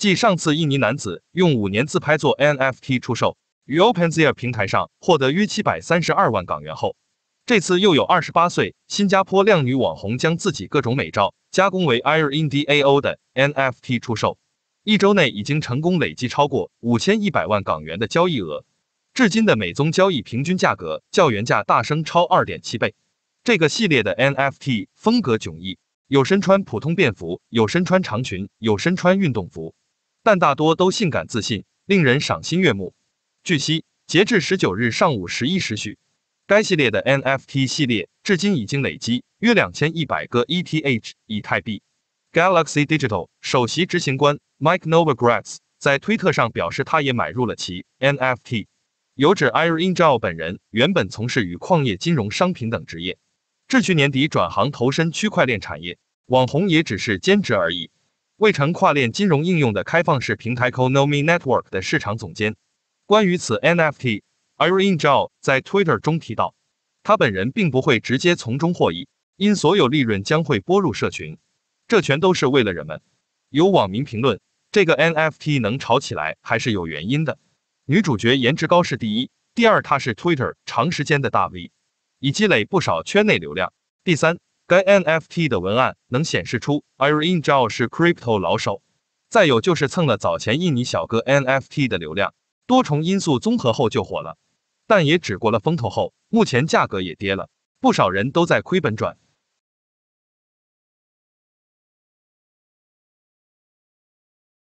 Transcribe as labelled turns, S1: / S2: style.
S1: 继上次印尼男子用五年自拍做 NFT 出售，于 OpenSea 平台上获得约七百三十二万港元后，这次又有二十八岁新加坡靓女网红将自己各种美照加工为 Air Indiao 的 NFT 出售，一周内已经成功累计超过五千一百万港元的交易额，至今的每宗交易平均价格较原价大升超二点七倍。这个系列的 NFT 风格迥异，有身穿普通便服，有身穿长裙，有身穿运动服。但大多都性感自信，令人赏心悦目。据悉，截至十九日上午十一时许，该系列的 NFT 系列至今已经累积约两千一百个 ETH 以太币。Galaxy Digital 首席执行官 Mike Novogratz 在推特上表示，他也买入了其 NFT。有指 i r e n z h e l 本人原本从事与矿业、金融、商品等职业，至去年底转行投身区块链产业，网红也只是兼职而已。未成跨链金融应用的开放式平台 k o n o m i Network 的市场总监，关于此 NFT，Irene z h o 在 Twitter 中提到，他本人并不会直接从中获益，因所有利润将会拨入社群，这全都是为了人们。有网民评论，这个 NFT 能炒起来还是有原因的，女主角颜值高是第一，第二她是 Twitter 长时间的大 V，已积累不少圈内流量，第三。该 NFT 的文案能显示出 Irene z h o 是 Crypto 老手，再有就是蹭了早前印尼小哥 NFT 的流量，多重因素综合后就火了，但也只过了风头后，目前价格也跌了不少，人都在亏本转。